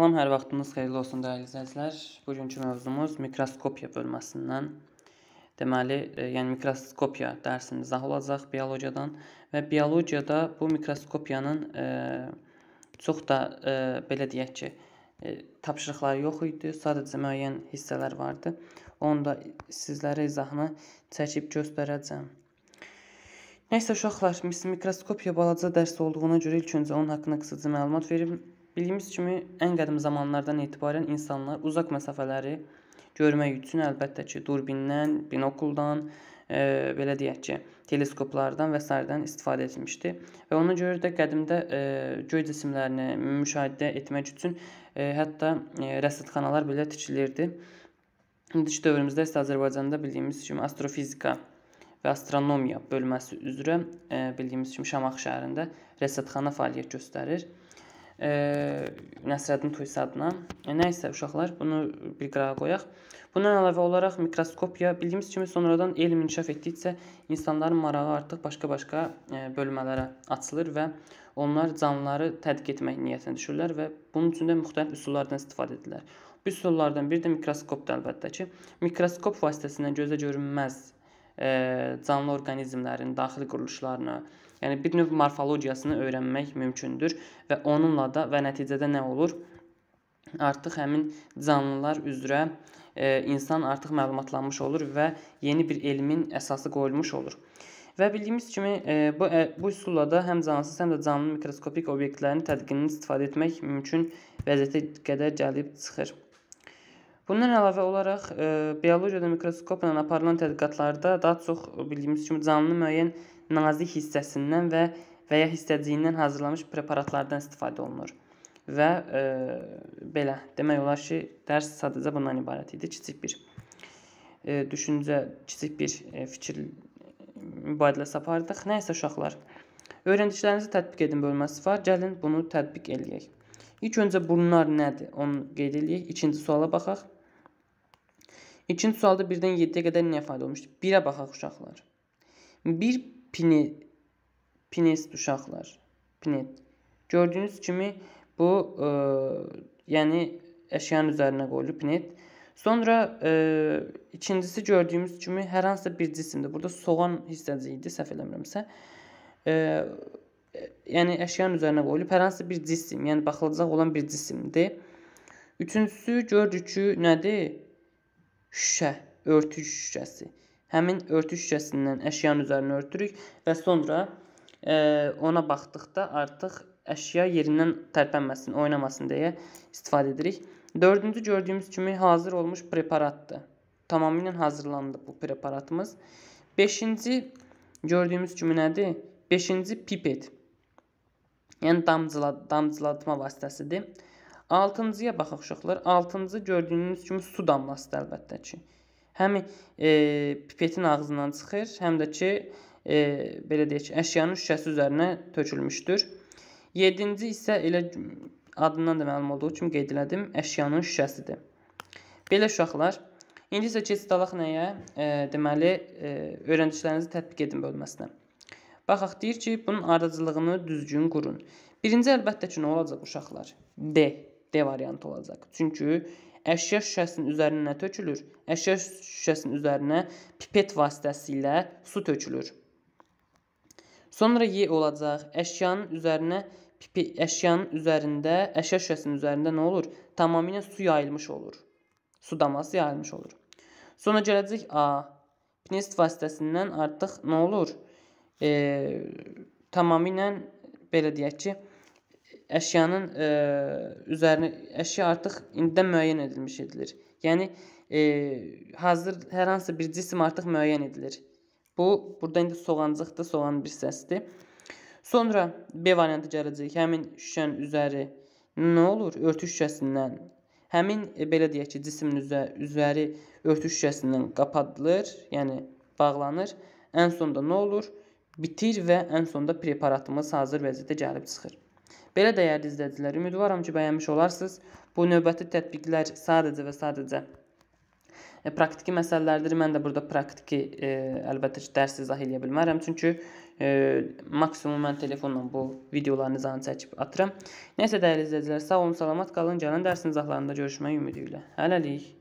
Salam, hər vaxtınız xeyirli olsun dəyərli izləyicilər. Bugünkü mövzumuz mikroskopiya bölməsindən. Deməli, e, yəni mikroskopiya dərsimiz izah olacaq biologiyadan və biologiyada bu mikroskopiyanın e, çox da e, belə deyək ki, e, tapşırıqları yox idi, sadəcə müəyyən hissələr vardı. Onu da sizlərə izahını çəkib göstərəcəm. Nəysə uşaqlar, mikroskopiya balaca dərs olduğuna görə ilk öncə onun haqqında qısaca məlumat verim. Bildiyimiz kimi ən qədim zamanlardan etibarən insanlar uzaq məsafələri görmək üçün əlbəttə ki, durbindən, binokuldan, e, belə deyək ki, teleskoplardan və sairədən istifadə etmişdi və ona görə də qədimdə e, göy cisimlərini müşahidə etmək üçün e, hətta e, rəsədxanalar belə tikilirdi. İndiki dövrümüzdə isə Azərbaycanda bildiyimiz kimi astrofizika və astronomiya bölməsi üzrə e, bildiyimiz kimi Şamaxı şəhərində rəsədxana fəaliyyət göstərir e, Nəsrəddin Tuysi adına. E, nə isə uşaqlar, bunu bir qırağa qoyaq. Bundan əlavə olaraq mikroskopiya bildiyimiz kimi sonradan elm inkişaf etdikcə insanların marağı artıq başqa-başqa e, bölmələrə açılır və onlar canlıları tədqiq etmək niyyətinə düşürlər və bunun üçün də müxtəlif üsullardan istifadə edirlər. Bu üsullardan biri də mikroskopdur əlbəttə ki. Mikroskop vasitəsilə gözə görünməz e, canlı orqanizmlərin daxili quruluşlarını, Yəni bir növ morfologiyasını öyrənmək mümkündür və onunla da və nəticədə nə olur? Artıq həmin canlılar üzrə e, insan artıq məlumatlanmış olur və yeni bir elmin əsası qoyulmuş olur. Və bildiyimiz kimi e, bu e, bu üsulla da həm cansız, həm də canlı mikroskopik obyektlərin tədqiqindən istifadə etmək mümkün vəziyyətə qədər gəlib çıxır. Bundan əlavə olaraq e, biologiyada mikroskopla aparılan tədqiqatlarda daha çox bildiyimiz kimi canlı müəyyən nazik hissəsindən və və ya hissəciyindən hazırlanmış preparatlardan istifadə olunur. Və e, belə demək olar ki, dərs sadəcə bundan ibarət idi. Kiçik bir e, düşüncə, kiçik bir e, fikir mübadiləsi apardıq. Nəysə uşaqlar, öyrəndiklərinizi tətbiq edin bölməsi var. Gəlin bunu tətbiq eləyək. İlk öncə bunlar nədir? Onu qeyd eləyək. İkinci suala baxaq. İkinci sualda 1-dən 7-yə qədər nə ifadə olmuşdu? 1-ə baxaq uşaqlar. 1 pini, pinest uşaqlar. Pinet. Gördüyünüz kimi bu e, yəni əşyanın üzərinə qoyulur pinet. Sonra e, ikincisi gördüyümüz kimi hər hansısa bir cisimdir. Burada soğan hissəciyi idi, səhv eləmirəmsə. E, yəni əşyanın üzərinə qoyulub hər hansısa bir cisim, yəni baxılacaq olan bir cisimdir. Üçüncüsü gördük ki, nədir? Şüşə, örtük şüşəsi. Həmin örtü şüşəsindən əşyanın üzərinə örtürük və sonra e, ona baxdıqda artıq əşya yerindən tərpənməsin, oynamasın deyə istifadə edirik. Dördüncü gördüyümüz kimi hazır olmuş preparatdır. Tamamilə hazırlandı bu preparatımız. Beşinci gördüyümüz kimi nədir? Beşinci pipet. Yəni damcıla, damcılatma vasitəsidir. Altıncıya baxaq uşaqlar. Altıncı gördüyünüz kimi su damlasıdır əlbəttə ki həm e, pipetin ağzından çıxır, həm də ki, e, belə deyək, əşyanın şüşəsi üzərinə tökülmüşdür. 7-ci isə elə adından da məlum olduğu kimi qeyd elədim, əşyanın şüşəsidir. Belə uşaqlar, indi isə keçid alaq nəyə? E, deməli, e, öyrəndiklərinizi tətbiq edin bölməsinə. Baxaq, deyir ki, bunun ardıcılığını düzgün qurun. Birinci əlbəttə ki, nə olacaq uşaqlar? D, D variantı olacaq. Çünki əşya şüşəsinin üzərinə tökülür. Əşya şüşəsinin üzərinə pipet vasitəsilə su tökülür. Sonra Y olacaq. Əşyanın üzərinə pipi, əşyanın üzərində, əşya şüşəsinin üzərində nə olur? Tamamilə su yayılmış olur. Su damlası yayılmış olur. Sonra gələcək A. Pnist vasitəsindən artıq nə olur? E, tamamilə belə deyək ki, əşyanın ə, e, üzərinə əşya artıq indidən müəyyən edilmiş edilir. Yəni ə, e, hazır hər hansı bir cisim artıq müəyyən edilir. Bu burada indi soğancıqdır, soğanın bir hissəsidir. Sonra B variantı gələcək. Həmin şüşənin üzəri nə olur? Örtü şüşəsindən həmin e, belə deyək ki, cismin üzə, üzəri örtü şüşəsindən qapadılır, yəni bağlanır. Ən sonda nə olur? Bitir və ən sonda preparatımız hazır vəziyyətdə gəlib çıxır. Belə dəyərli izləyicilər, ümidvaram ki, bəyənmiş olarsınız. Bu növbəti tətbiqlər sadəcə və sadəcə e, praktiki məsələlərdir. Mən də burada praktiki e, əlbəttə ki, dərs izah eləyə bilmərəm, çünki e, maksimum mən telefonla bu videoların izahını çəkib atıram. Nəysə dəyərli izləyicilər, sağ olun, salamat qalın. Gələn dərsin izahlarında görüşmək ümidi ilə. Hələlik.